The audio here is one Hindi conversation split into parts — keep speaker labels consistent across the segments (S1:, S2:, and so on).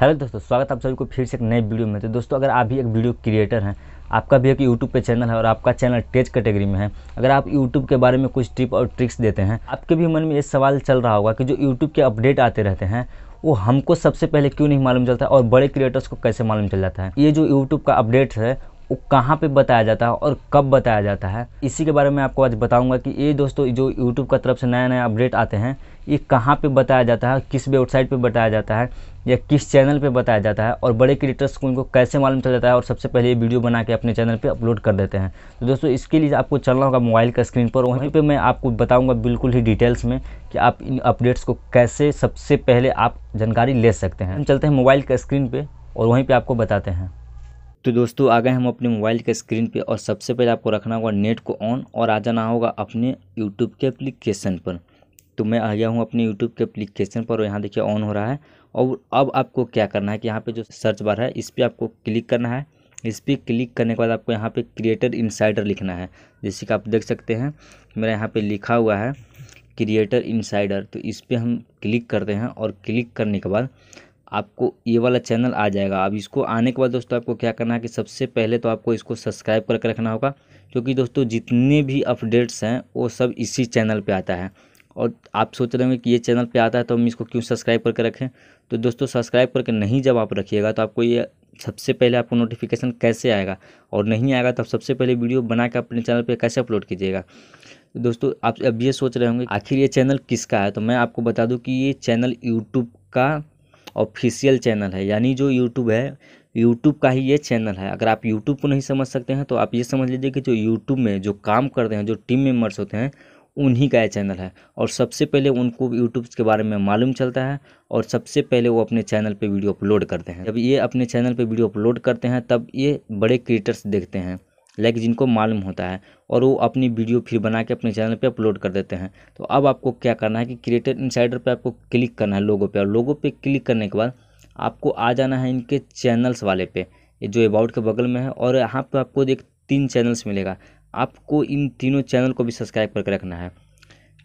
S1: हेलो दोस्तों स्वागत आप सभी को फिर से एक नए वीडियो में तो दोस्तों अगर आप भी एक वीडियो क्रिएटर हैं आपका भी एक यूट्यूब पे चैनल है और आपका चैनल टेज कैटेगरी में है अगर आप यूट्यूब के बारे में कुछ टिप और ट्रिक्स देते हैं आपके भी मन में ये सवाल चल रहा होगा कि जो यूट्यूब के अपडेट आते रहते हैं वो हमको सबसे पहले क्यों नहीं मालूम चलता और बड़े क्रिएटर्स को कैसे मालूम चल जाता है ये जो यूट्यूब का अपडेट है वो कहाँ पे बताया जाता है और कब बताया जाता है इसी के बारे में आपको आज बताऊंगा कि ये दोस्तों जो यूट्यूब का तरफ से नया नया अपडेट आते हैं ये कहाँ पे बताया जाता है किस वेबसाइट पे बताया जाता है या किस चैनल पे बताया जाता है और बड़े क्रिएटर्स को इनको कैसे मालूम चल जाता है और सबसे पहले ये वीडियो बना के अपने चैनल पर अपलोड कर देते हैं तो दोस्तों इसके लिए आपको चलना होगा मोबाइल का स्क्रीन पर वहीं पर मैं आपको बताऊँगा बिल्कुल ही डिटेल्स में कि आप इन अपडेट्स को कैसे सबसे पहले आप जानकारी ले सकते हैं हम चलते हैं मोबाइल का स्क्रीन पर और वहीं पर आपको बताते हैं तो दोस्तों आ गए हम अपने मोबाइल के स्क्रीन पे और सबसे पहले आपको रखना होगा नेट को ऑन और आ जाना होगा अपने यूट्यूब के एप्लीकेशन पर तो मैं आ गया हूँ अपने यूट्यूब के एप्लीकेशन पर और यहाँ देखिए ऑन हो रहा है और अब आपको क्या करना है कि यहाँ पे जो सर्च बार है इस पर आपको क्लिक करना है इस पर क्लिक करने के बाद आपको यहाँ पे क्रिएटर इनसाइडर लिखना है जैसे कि आप देख सकते हैं मेरा यहाँ पे लिखा हुआ है क्रिएटर इनसाइडर तो इस पर हम क्लिक करते हैं और क्लिक करने के बाद आपको ये वाला चैनल आ जाएगा अब इसको आने के बाद दोस्तों आपको क्या करना है कि सबसे पहले तो आपको इसको सब्सक्राइब करके रखना होगा क्योंकि दोस्तों जितने भी अपडेट्स हैं वो सब इसी चैनल पे आता है और आप सोच रहे होंगे कि ये चैनल पे आता है तो हम इसको क्यों सब्सक्राइब करके रखें तो दोस्तों सब्सक्राइब करके नहीं जब आप रखिएगा तो आपको ये सबसे पहले आपको नोटिफिकेशन कैसे आएगा और नहीं आएगा तो आप सबसे पहले वीडियो बना के अपने चैनल पर कैसे अपलोड कीजिएगा तो दोस्तों आप अब ये सोच रहे होंगे आखिर ये चैनल किसका है तो मैं आपको बता दूँ कि ये चैनल यूट्यूब का ऑफिशियल चैनल है यानी जो यूट्यूब है यूट्यूब का ही ये चैनल है अगर आप यूट्यूब को नहीं समझ सकते हैं तो आप ये समझ लीजिए कि जो यूट्यूब में जो काम करते हैं जो टीम मेम्बर्स होते हैं उन्हीं का यह चैनल है और सबसे पहले उनको यूट्यूब के बारे में मालूम चलता है और सबसे पहले वो अपने चैनल पे वीडियो अपलोड करते हैं जब ये अपने चैनल पे वीडियो अपलोड करते हैं तब ये बड़े क्रिएटर्स देखते हैं लाइक जिनको मालूम होता है और वो अपनी वीडियो फिर बना के अपने चैनल पे अपलोड कर देते हैं तो अब आपको क्या करना है कि क्रिएटर इनसाइडर पे आपको क्लिक करना है लोगों पे और लोगों पे क्लिक करने के बाद आपको आ जाना है इनके चैनल्स वाले पे जो अबाउट के बगल में है और यहाँ पर आपको एक तीन चैनल्स मिलेगा आपको इन तीनों चैनल को भी सब्सक्राइब करके रखना है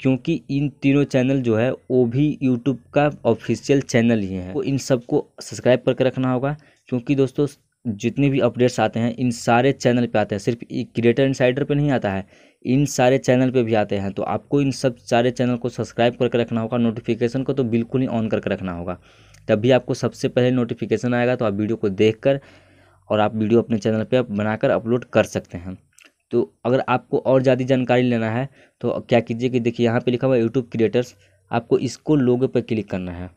S1: क्योंकि इन तीनों चैनल जो है वो भी यूट्यूब का ऑफिशियल चैनल ही है वो तो इन सबको सब्सक्राइब करके रखना होगा क्योंकि दोस्तों जितने भी अपडेट्स आते हैं इन सारे चैनल पे आते हैं सिर्फ क्रिएटर साइडर पे नहीं आता है इन सारे चैनल पे भी आते हैं तो आपको इन सब सारे चैनल को सब्सक्राइब करके रखना होगा नोटिफिकेशन को तो बिल्कुल ही ऑन करके रखना होगा तभी आपको सबसे पहले नोटिफिकेशन आएगा तो आप वीडियो को देख कर और आप वीडियो अपने चैनल पर बनाकर अपलोड कर सकते हैं तो अगर आपको और ज़्यादा जानकारी लेना है तो क्या कीजिए कि देखिए यहाँ पर लिखा हुआ यूट्यूब क्रिएटर्स आपको इसको लोगो पर क्लिक करना है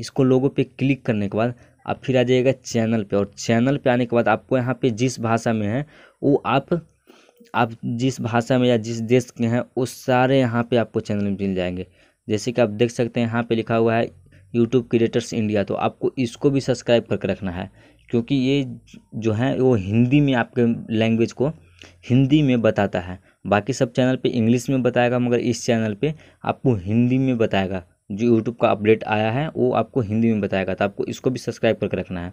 S1: इसको लोगों पे क्लिक करने के बाद आप फिर आ जाइएगा चैनल पे और चैनल पे आने के बाद आपको यहाँ पे जिस भाषा में है वो आप आप जिस भाषा में या जिस देश के हैं वो सारे यहाँ पे आपको चैनल मिल जाएंगे जैसे कि आप देख सकते हैं यहाँ पे लिखा हुआ है यूट्यूब क्रिएटर्स इंडिया तो आपको इसको भी सब्सक्राइब करके रखना है क्योंकि ये जो है वो हिंदी में आपके लैंग्वेज को हिंदी में बताता है बाकी सब चैनल पे इंग्लिश में बताएगा मगर इस चैनल पे आपको हिंदी में बताएगा जो यूट्यूब का अपडेट आया है वो आपको हिंदी में बताएगा तो आपको इसको भी सब्सक्राइब करके रखना है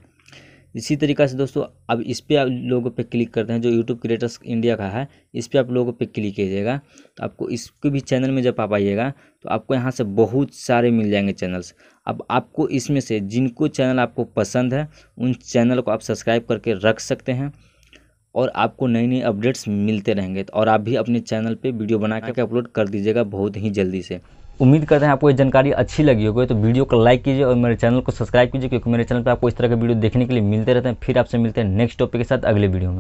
S1: इसी तरीका से दोस्तों अब इस पर आप लोगों पे क्लिक करते हैं जो यूट्यूब क्रिएटर्स इंडिया का है इस पर आप लोगों पे क्लिक कीजिएगा तो आपको इसके भी चैनल में जब आप आइएगा तो आपको यहाँ से बहुत सारे मिल जाएंगे चैनल्स अब आपको इसमें से जिनको चैनल आपको पसंद है उन चैनल को आप सब्सक्राइब करके रख सकते हैं और आपको नई नई अपडेट्स मिलते रहेंगे तो और आप भी अपने चैनल पर वीडियो बना करके अपलोड हाँ। कर दीजिएगा बहुत ही जल्दी से उम्मीद करते हैं आपको ये जानकारी अच्छी लगी होगी तो वीडियो को लाइक कीजिए और मेरे चैनल को सब्सक्राइब कीजिए क्योंकि मेरे चैनल पर आपको इस तरह के वीडियो देखने के लिए मिलते रहते हैं फिर आपसे मिलते हैं नेक्स्ट टॉपिक के साथ अगले वीडियो में